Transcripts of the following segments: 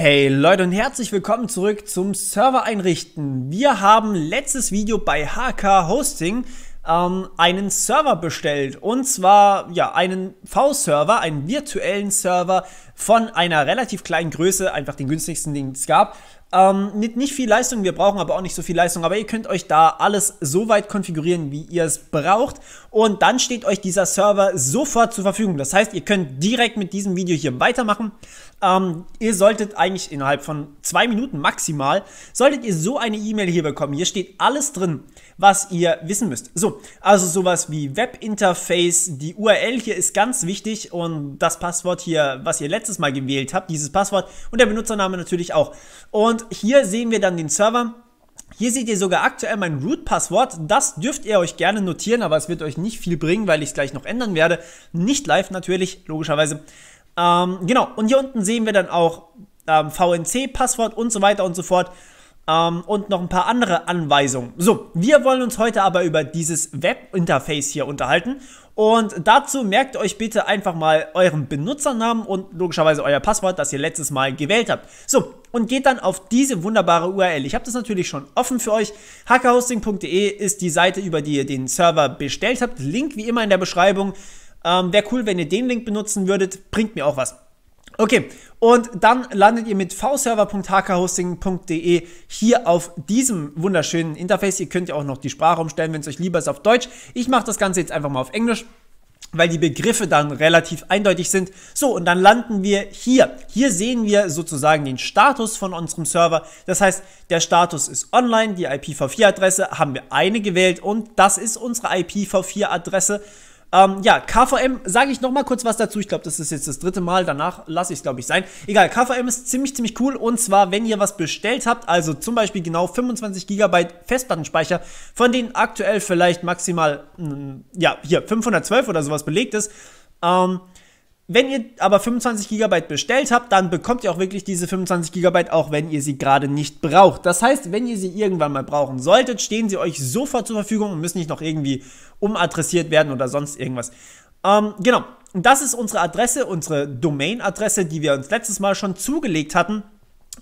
Hey Leute und herzlich willkommen zurück zum Server einrichten. Wir haben letztes Video bei HK Hosting ähm, einen Server bestellt und zwar ja einen V-Server, einen virtuellen Server von einer relativ kleinen Größe, einfach den günstigsten, den es gab ähm, nicht, nicht viel Leistung, wir brauchen aber auch nicht so viel Leistung, aber ihr könnt euch da alles so weit konfigurieren, wie ihr es braucht und dann steht euch dieser Server sofort zur Verfügung. Das heißt, ihr könnt direkt mit diesem Video hier weitermachen. Ähm, ihr solltet eigentlich innerhalb von zwei Minuten maximal, solltet ihr so eine E-Mail hier bekommen. Hier steht alles drin, was ihr wissen müsst. So, also sowas wie Webinterface, die URL hier ist ganz wichtig und das Passwort hier, was ihr letztes Mal gewählt habt, dieses Passwort und der Benutzername natürlich auch. Und und hier sehen wir dann den Server. Hier seht ihr sogar aktuell mein Root-Passwort. Das dürft ihr euch gerne notieren, aber es wird euch nicht viel bringen, weil ich es gleich noch ändern werde. Nicht live natürlich, logischerweise. Ähm, genau, und hier unten sehen wir dann auch ähm, VNC-Passwort und so weiter und so fort ähm, und noch ein paar andere Anweisungen. So, wir wollen uns heute aber über dieses Webinterface hier unterhalten und dazu merkt euch bitte einfach mal euren Benutzernamen und logischerweise euer Passwort, das ihr letztes Mal gewählt habt. So, und geht dann auf diese wunderbare URL. Ich habe das natürlich schon offen für euch. Hackerhosting.de ist die Seite, über die ihr den Server bestellt habt. Link wie immer in der Beschreibung. Ähm, Wäre cool, wenn ihr den Link benutzen würdet. Bringt mir auch was. Okay, und dann landet ihr mit vserver.hkhosting.de hier auf diesem wunderschönen Interface. Ihr könnt ja auch noch die Sprache umstellen, wenn es euch lieber ist auf Deutsch. Ich mache das Ganze jetzt einfach mal auf Englisch weil die Begriffe dann relativ eindeutig sind. So, und dann landen wir hier. Hier sehen wir sozusagen den Status von unserem Server. Das heißt, der Status ist online, die IPv4-Adresse haben wir eine gewählt und das ist unsere IPv4-Adresse. Ähm, ja, KVM, sage ich nochmal kurz was dazu. Ich glaube, das ist jetzt das dritte Mal. Danach lasse ich es, glaube ich, sein. Egal, KVM ist ziemlich, ziemlich cool. Und zwar, wenn ihr was bestellt habt, also zum Beispiel genau 25 GB Festplattenspeicher, von denen aktuell vielleicht maximal, mh, ja, hier 512 oder sowas belegt ist, ähm, wenn ihr aber 25 GB bestellt habt, dann bekommt ihr auch wirklich diese 25 GB, auch wenn ihr sie gerade nicht braucht. Das heißt, wenn ihr sie irgendwann mal brauchen solltet, stehen sie euch sofort zur Verfügung und müssen nicht noch irgendwie umadressiert werden oder sonst irgendwas. Ähm, genau, das ist unsere Adresse, unsere Domain-Adresse, die wir uns letztes Mal schon zugelegt hatten.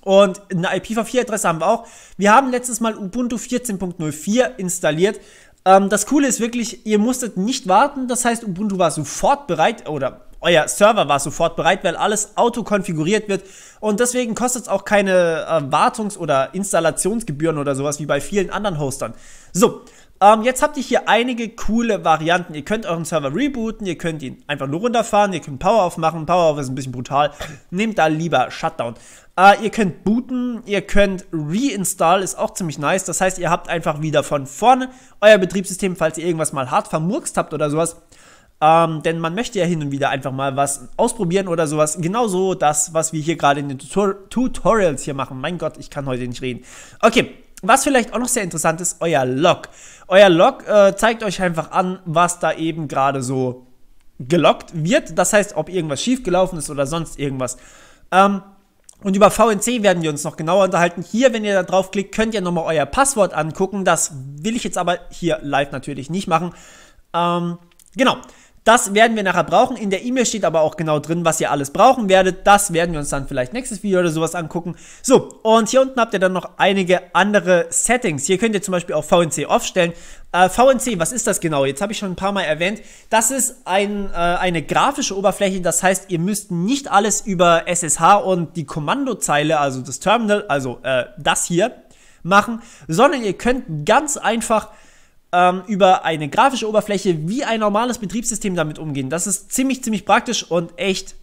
Und eine IPv4-Adresse haben wir auch. Wir haben letztes Mal Ubuntu 14.04 installiert ähm, das Coole ist wirklich, ihr musstet nicht warten. Das heißt, Ubuntu war sofort bereit oder euer Server war sofort bereit, weil alles autokonfiguriert wird und deswegen kostet es auch keine äh, Wartungs- oder Installationsgebühren oder sowas wie bei vielen anderen Hostern. So, ähm, jetzt habt ihr hier einige coole Varianten. Ihr könnt euren Server rebooten, ihr könnt ihn einfach nur runterfahren, ihr könnt Power-Off machen. Power-Off ist ein bisschen brutal. Nehmt da lieber Shutdown. Äh, ihr könnt booten, ihr könnt reinstall, ist auch ziemlich nice. Das heißt, ihr habt einfach wieder von vorne euer Betriebssystem, falls ihr irgendwas mal hart vermurkst habt oder sowas, ähm, denn man möchte ja hin und wieder einfach mal was ausprobieren oder sowas. Genauso das, was wir hier gerade in den Tutor Tutorials hier machen. Mein Gott, ich kann heute nicht reden. Okay, was vielleicht auch noch sehr interessant ist, euer Log. Euer Log äh, zeigt euch einfach an, was da eben gerade so gelockt wird. Das heißt, ob irgendwas schiefgelaufen ist oder sonst irgendwas. Ähm, und über VNC werden wir uns noch genauer unterhalten. Hier, wenn ihr da draufklickt, könnt ihr nochmal euer Passwort angucken. Das will ich jetzt aber hier live natürlich nicht machen. Ähm, genau. Das werden wir nachher brauchen. In der E-Mail steht aber auch genau drin, was ihr alles brauchen werdet. Das werden wir uns dann vielleicht nächstes Video oder sowas angucken. So, und hier unten habt ihr dann noch einige andere Settings. Hier könnt ihr zum Beispiel auch VNC aufstellen. Äh, VNC, was ist das genau? Jetzt habe ich schon ein paar Mal erwähnt. Das ist ein, äh, eine grafische Oberfläche. Das heißt, ihr müsst nicht alles über SSH und die Kommandozeile, also das Terminal, also äh, das hier, machen, sondern ihr könnt ganz einfach ähm, über eine grafische Oberfläche wie ein normales Betriebssystem damit umgehen. Das ist ziemlich, ziemlich praktisch und echt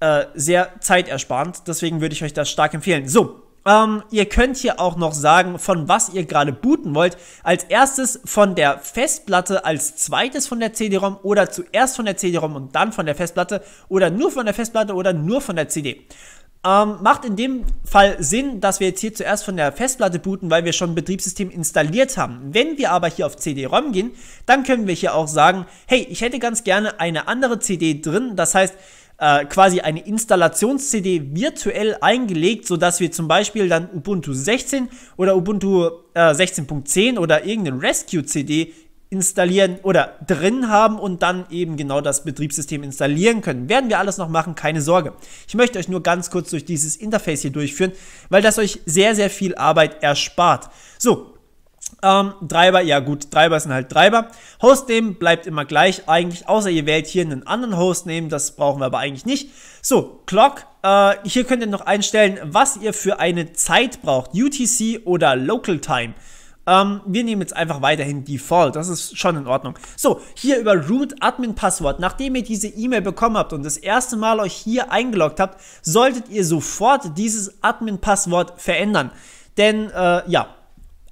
äh, sehr zeitersparend. Deswegen würde ich euch das stark empfehlen. So, ähm, ihr könnt hier auch noch sagen, von was ihr gerade booten wollt. Als erstes von der Festplatte, als zweites von der CD-ROM oder zuerst von der CD-ROM und dann von der Festplatte oder nur von der Festplatte oder nur von der CD. Ähm, macht in dem Fall Sinn, dass wir jetzt hier zuerst von der Festplatte booten, weil wir schon ein Betriebssystem installiert haben. Wenn wir aber hier auf CD-ROM gehen, dann können wir hier auch sagen, hey, ich hätte ganz gerne eine andere CD drin. Das heißt, äh, quasi eine Installations-CD virtuell eingelegt, sodass wir zum Beispiel dann Ubuntu 16 oder Ubuntu äh, 16.10 oder irgendeine Rescue-CD installieren oder drin haben und dann eben genau das Betriebssystem installieren können. Werden wir alles noch machen, keine Sorge. Ich möchte euch nur ganz kurz durch dieses Interface hier durchführen, weil das euch sehr, sehr viel Arbeit erspart. So, ähm, Treiber, ja gut, Treiber sind halt Treiber. Hostname bleibt immer gleich eigentlich, außer ihr wählt hier einen anderen Hostname, das brauchen wir aber eigentlich nicht. So, Clock, äh, hier könnt ihr noch einstellen, was ihr für eine Zeit braucht, UTC oder Local Time. Ähm, wir nehmen jetzt einfach weiterhin Default, das ist schon in Ordnung. So, hier über Root Admin Passwort, nachdem ihr diese E-Mail bekommen habt und das erste Mal euch hier eingeloggt habt, solltet ihr sofort dieses Admin Passwort verändern. Denn, äh, ja,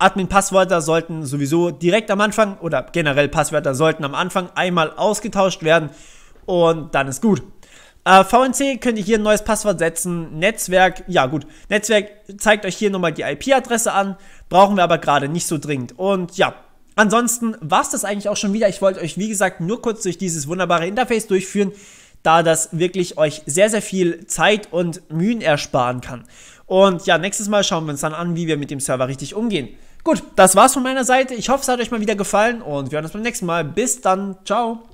Admin-Passwörter sollten sowieso direkt am Anfang oder generell Passwörter sollten am Anfang einmal ausgetauscht werden und dann ist gut. Äh, VNC könnt ihr hier ein neues Passwort setzen. Netzwerk, ja gut, Netzwerk zeigt euch hier nochmal die IP-Adresse an, brauchen wir aber gerade nicht so dringend. Und ja, ansonsten war es das eigentlich auch schon wieder. Ich wollte euch, wie gesagt, nur kurz durch dieses wunderbare Interface durchführen, da das wirklich euch sehr, sehr viel Zeit und Mühen ersparen kann. Und ja, nächstes Mal schauen wir uns dann an, wie wir mit dem Server richtig umgehen. Gut, das war's von meiner Seite. Ich hoffe, es hat euch mal wieder gefallen und wir hören uns beim nächsten Mal. Bis dann. Ciao.